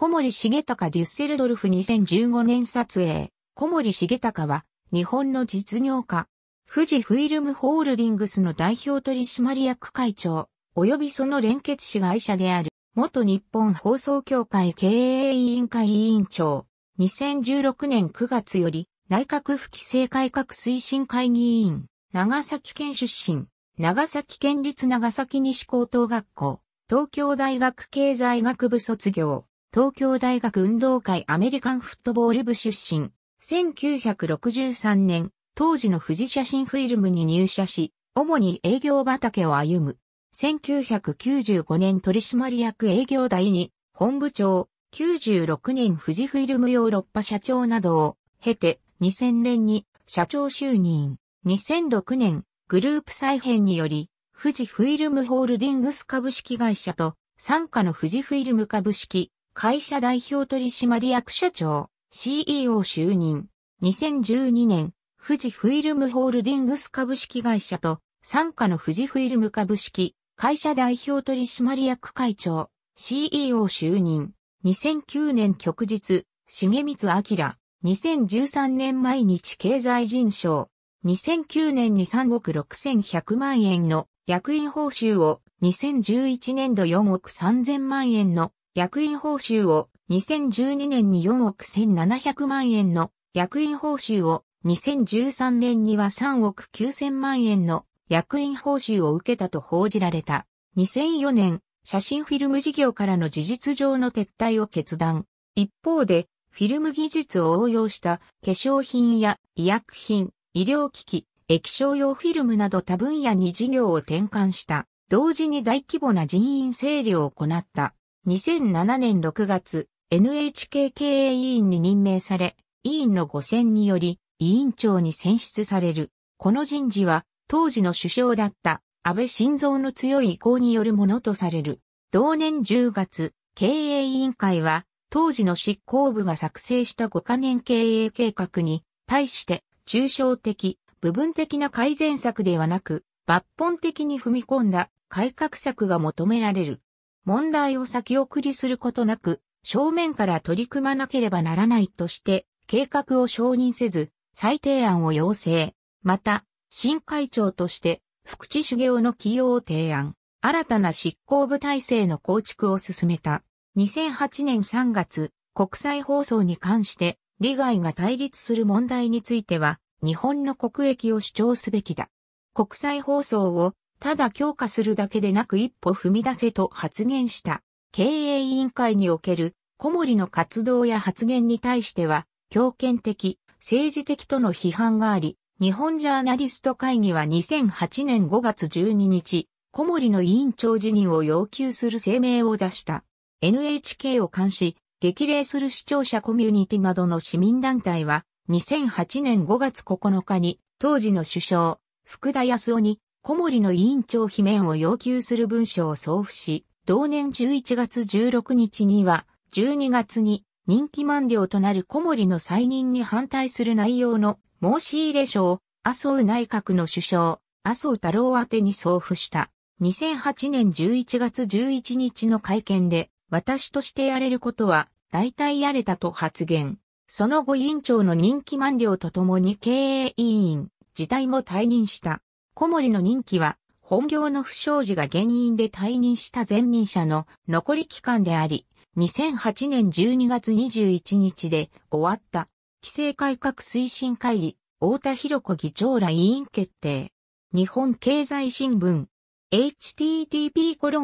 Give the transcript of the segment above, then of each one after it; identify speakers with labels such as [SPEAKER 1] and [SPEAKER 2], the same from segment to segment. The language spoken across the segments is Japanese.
[SPEAKER 1] 小森重隆デュッセルドルフ2015年撮影。小森重隆は、日本の実業家。富士フィルムホールディングスの代表取締役会長、及びその連結子会社である、元日本放送協会経営委員会委員長。2016年9月より、内閣府規制改革推進会議委員、長崎県出身、長崎県立長崎西高等学校、東京大学経済学部卒業、東京大学運動会アメリカンフットボール部出身。1963年、当時の富士写真フィルムに入社し、主に営業畑を歩む。1995年取締役営業代に本部長、96年富士フィルムヨーロッパ社長などを経て2000年に社長就任。2006年グループ再編により富士フィルムホールディングス株式会社と傘下の富士フィルム株式会社代表取締役社長、CEO 就任。2012年、富士フィルムホールディングス株式会社と、傘下の富士フィルム株式、会社代表取締役会長、CEO 就任。2009年旭日、重光明。2013年毎日経済人賞。2009年に3億6100万円の役員報酬を2011年度4億3000万円の役員報酬を2012年に4億1700万円の役員報酬を2013年には3億9000万円の役員報酬を受けたと報じられた。2004年、写真フィルム事業からの事実上の撤退を決断。一方で、フィルム技術を応用した化粧品や医薬品、医療機器、液晶用フィルムなど多分野に事業を転換した。同時に大規模な人員整理を行った。2007年6月、NHK 経営委員に任命され、委員の5選により、委員長に選出される。この人事は、当時の首相だった安倍晋三の強い意向によるものとされる。同年10月、経営委員会は、当時の執行部が作成した5カ年経営計画に、対して、抽象的、部分的な改善策ではなく、抜本的に踏み込んだ改革策が求められる。問題を先送りすることなく、正面から取り組まなければならないとして、計画を承認せず、再提案を要請。また、新会長として、福地茂雄の起用を提案。新たな執行部体制の構築を進めた。2008年3月、国際放送に関して、利害が対立する問題については、日本の国益を主張すべきだ。国際放送をただ強化するだけでなく一歩踏み出せと発言した。経営委員会における小森の活動や発言に対しては、強権的、政治的との批判があり、日本ジャーナリスト会議は2008年5月12日、小森の委員長辞任を要求する声明を出した。NHK を監視、激励する視聴者コミュニティなどの市民団体は、2008年5月9日に、当時の首相、福田康夫に、小森の委員長罷免を要求する文書を送付し、同年11月16日には、12月に任期満了となる小森の再任に反対する内容の申し入れ書を麻生内閣の首相、麻生太郎宛に送付した。2008年11月11日の会見で、私としてやれることは、大体やれたと発言。その後委員長の任期満了とともに経営委員、自体も退任した。小森の任期は、本業の不祥事が原因で退任した前任者の残り期間であり、2008年12月21日で終わった、規制改革推進会議、太田博子議長ら委員決定。日本経済新聞、http://www.nikkei.com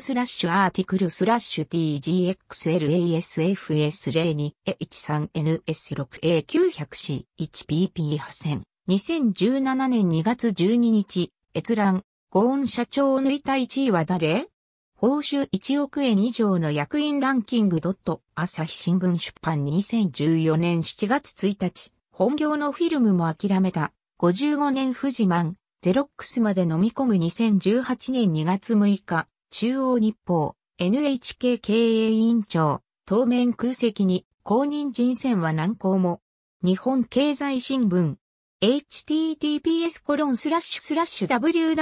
[SPEAKER 1] スラッシュアーティクルスラッシュ tgxlasfs02H3NS6A900C1PP8000 2017年2月12日閲覧ゴーン社長抜いた1位は誰報酬1億円以上の役員ランキング朝日新聞出版2014年7月1日本業のフィルムも諦めた55年富士マン、ゼロックスまで飲み込む2018年2月6日、中央日報、NHK 経営委員長、当面空席に公認人選は難航も、日本経済新聞、https コロンスラッシュスラッシュ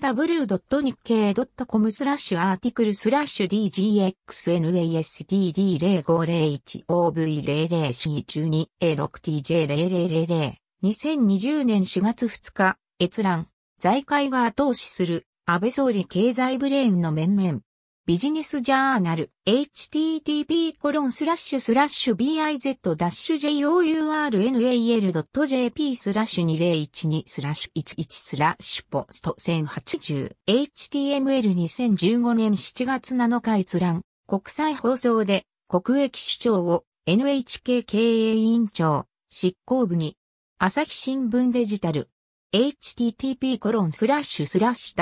[SPEAKER 1] www.nikkei.com スラッシュアーティクルスラッシュ dgxnasdd0501ov00c12a6tj0000 2020年4月2日、閲覧、財界が後押しする、安倍総理経済ブレーンの面々。ビジネスジャーナル、http コロンスラッシュスラッシュ biz-journal.jp スラッシュ2012スラッシュ11スラッシュポスト1080 html2015 年7月7日閲覧国際放送で国益主張を NHK 経営委員長執行部に朝日新聞デジタル。http://www.asahi.com コロンススララッッシシュュスラッシ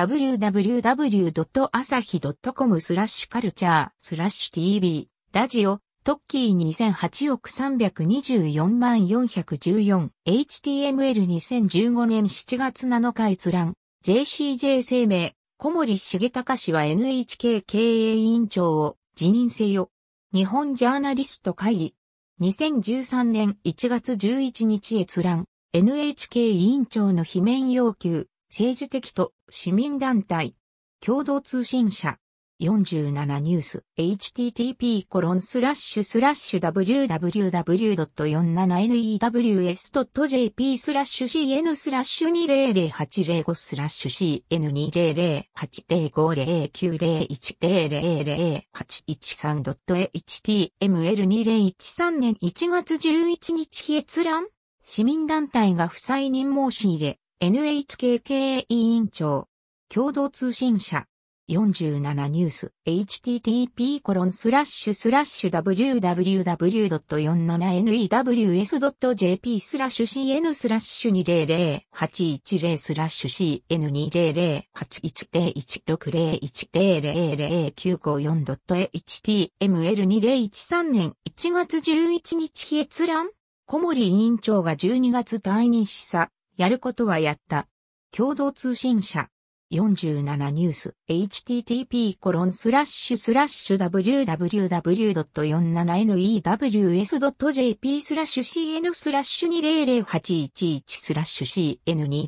[SPEAKER 1] ュカルチャースラッシュ TV ラジオトッキー2008億324万 414HTML2015 年7月7日閲覧 JCJ 生命小森重隆氏は NHK 経営委員長を辞任せよ日本ジャーナリスト会議2013年1月11日閲覧、NHK 委員長の罷免要求、政治的と市民団体、共同通信社、47ニュース http コロンスラッシュスラッシュ www.47news.jp スラッシュ cn スラッシュ20085スラッシュ c n 2 0 0 8 0 5 0 9 0 0 8 1 0 0 8 1 h t m l 2 0 1 3年1月11日閲覧市民団体が不再任申し入れ NHKK 委員長共同通信社47ニュース http コロンスラッシュスラッシュ www.47news.jp スラッシュ cn スラッシュ200810スラッシュ cn2008101601000954.html2013 年1月11日閲覧小森委員長が12月退任しさ、やることはやった。共同通信社。47ニュース http コロンスラッシュスラッシュ www.47news.jp スラッシュ cn スラッシュ200811スラッシュ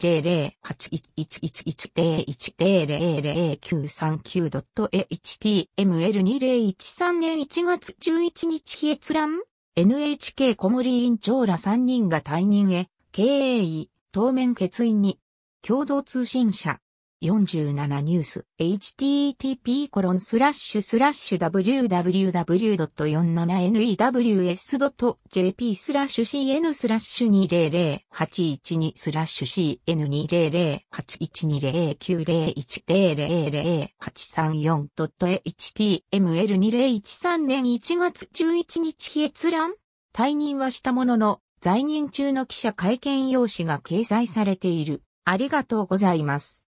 [SPEAKER 1] cn2008111000939.html2013 年1月11日閲覧 NHK 小森委員長ら3人が退任へ経営位当面決員に共同通信社47ニュース http コロンスラッシュスラッシュ www.47news.jp スラッシュ cn スラッシュ20081スラッシュ cn200812009000834.html2013 年1月11日閲覧退任はしたものの在任中の記者会見用紙が掲載されている。ありがとうございます。